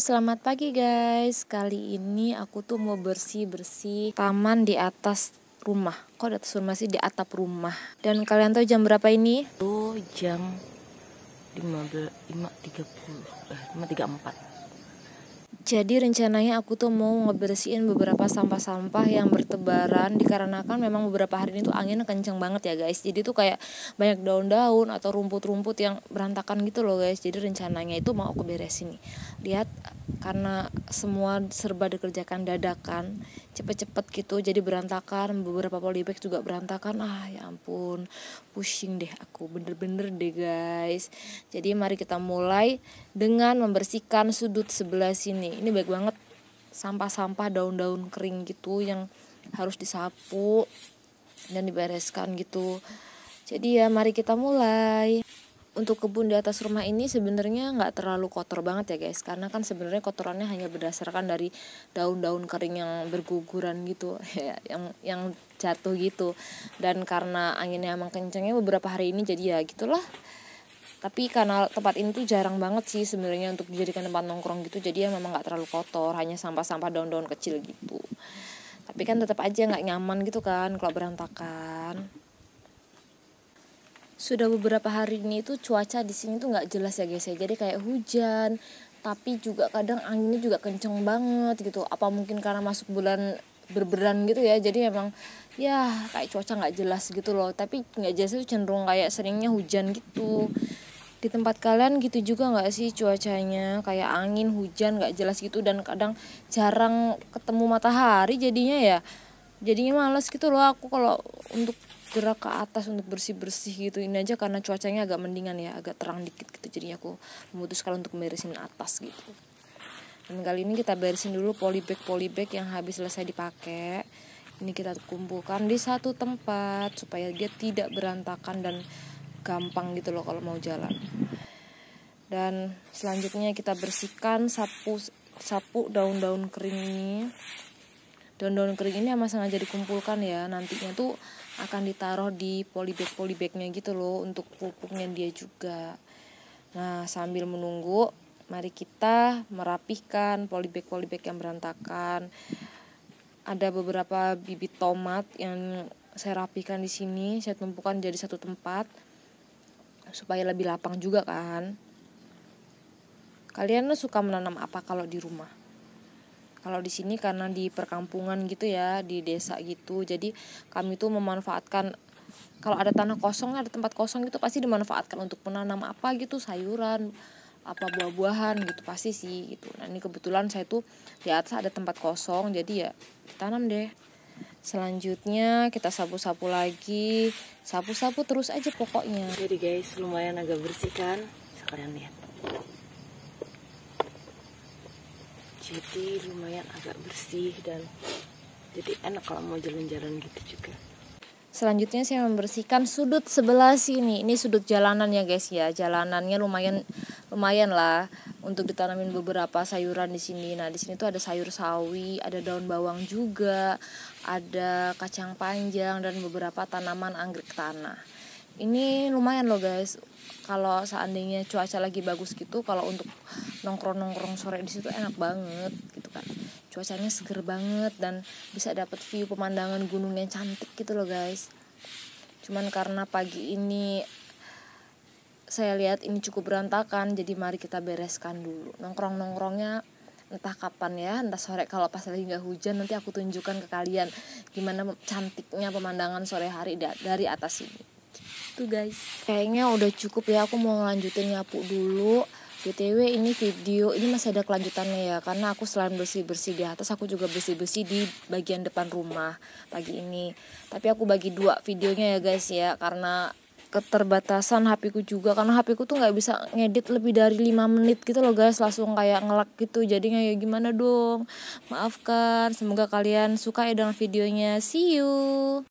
selamat pagi guys. Kali ini aku tuh mau bersih-bersih taman di atas rumah. Kok di atas rumah sih? Di atap rumah. Dan kalian tahu jam berapa ini? Tuh jam tiga 5.30, eh, 5.34. Jadi rencananya aku tuh mau ngebersihin beberapa sampah-sampah yang bertebaran dikarenakan memang beberapa hari ini tuh angin kenceng banget ya guys. Jadi tuh kayak banyak daun-daun atau rumput-rumput yang berantakan gitu loh guys. Jadi rencananya itu mau aku beresin nih. Lihat karena semua serba dikerjakan dadakan, cepet-cepet gitu jadi berantakan, beberapa polybag juga berantakan. Ah ya ampun, pusing deh aku bener-bener deh guys. Jadi mari kita mulai dengan membersihkan sudut sebelah sini ini baik banget sampah-sampah daun-daun kering gitu yang harus disapu dan dibereskan gitu jadi ya mari kita mulai untuk kebun di atas rumah ini sebenarnya nggak terlalu kotor banget ya guys karena kan sebenarnya kotorannya hanya berdasarkan dari daun-daun kering yang berguguran gitu ya yang yang jatuh gitu dan karena anginnya emang kencengnya beberapa hari ini jadi ya gitulah tapi karena tempat ini tuh jarang banget sih sebenarnya untuk dijadikan tempat nongkrong gitu jadi ya memang nggak terlalu kotor hanya sampah-sampah daun-daun kecil gitu tapi kan tetap aja nggak nyaman gitu kan kalau berantakan sudah beberapa hari ini tuh cuaca di sini tuh nggak jelas ya guys ya jadi kayak hujan tapi juga kadang anginnya juga kenceng banget gitu apa mungkin karena masuk bulan berberan gitu ya jadi emang ya kayak cuaca nggak jelas gitu loh tapi nggak jelas itu cenderung kayak seringnya hujan gitu di tempat kalian gitu juga nggak sih cuacanya kayak angin hujan nggak jelas gitu dan kadang jarang ketemu matahari jadinya ya jadinya males gitu loh aku kalau untuk gerak ke atas untuk bersih bersih gitu ini aja karena cuacanya agak mendingan ya agak terang dikit gitu jadinya aku memutuskan untuk beresin atas gitu dan kali ini kita beresin dulu polybag polybag yang habis selesai dipakai ini kita kumpulkan di satu tempat supaya dia tidak berantakan dan gampang gitu loh kalau mau jalan dan selanjutnya kita bersihkan sapu sapu daun-daun kering ini daun-daun kering ini sama sengaja dikumpulkan ya nantinya tuh akan ditaruh di polybag polybagnya gitu loh untuk pupuknya dia juga nah sambil menunggu mari kita merapihkan polybag polybag yang berantakan ada beberapa bibit tomat yang saya rapikan di sini saya tumpukan jadi satu tempat supaya lebih lapang juga kan kalian suka menanam apa kalau di rumah kalau di sini karena di perkampungan gitu ya di desa gitu jadi kami tuh memanfaatkan kalau ada tanah kosong ada tempat kosong gitu pasti dimanfaatkan untuk menanam apa gitu sayuran apa buah-buahan gitu pasti sih gitu nah ini kebetulan saya tuh di atas ada tempat kosong jadi ya tanam deh Selanjutnya kita sapu-sapu lagi, sapu-sapu terus aja pokoknya. Jadi iya guys, lumayan agak bersih kan? sekarang lihat. Jadi lumayan agak bersih dan jadi enak kalau mau jalan-jalan gitu juga. Selanjutnya saya membersihkan sudut sebelah sini. Ini sudut jalanan ya guys ya. Jalanannya lumayan lumayan lah untuk ditanamin beberapa sayuran di sini. Nah, di sini tuh ada sayur sawi, ada daun bawang juga, ada kacang panjang dan beberapa tanaman anggrek tanah. Ini lumayan loh guys. Kalau seandainya cuaca lagi bagus gitu, kalau untuk nongkrong-nongkrong sore di situ enak banget gitu kan. Cuacanya seger banget dan bisa dapat view pemandangan gunung yang cantik gitu loh guys. Cuman karena pagi ini saya lihat ini cukup berantakan jadi mari kita bereskan dulu nongkrong nongkrongnya entah kapan ya entah sore kalau pas lagi nggak hujan nanti aku tunjukkan ke kalian gimana cantiknya pemandangan sore hari dari atas ini tuh gitu, guys kayaknya udah cukup ya aku mau ngelanjutin nyapu dulu btw ini video ini masih ada kelanjutannya ya karena aku selain bersih bersih di atas aku juga bersih bersih di bagian depan rumah pagi ini tapi aku bagi dua videonya ya guys ya karena keterbatasan HP ku juga karena HP ku tuh nggak bisa ngedit lebih dari lima menit gitu loh guys langsung kayak ngelak gitu jadi ya gimana dong maafkan semoga kalian suka ya dengan videonya see you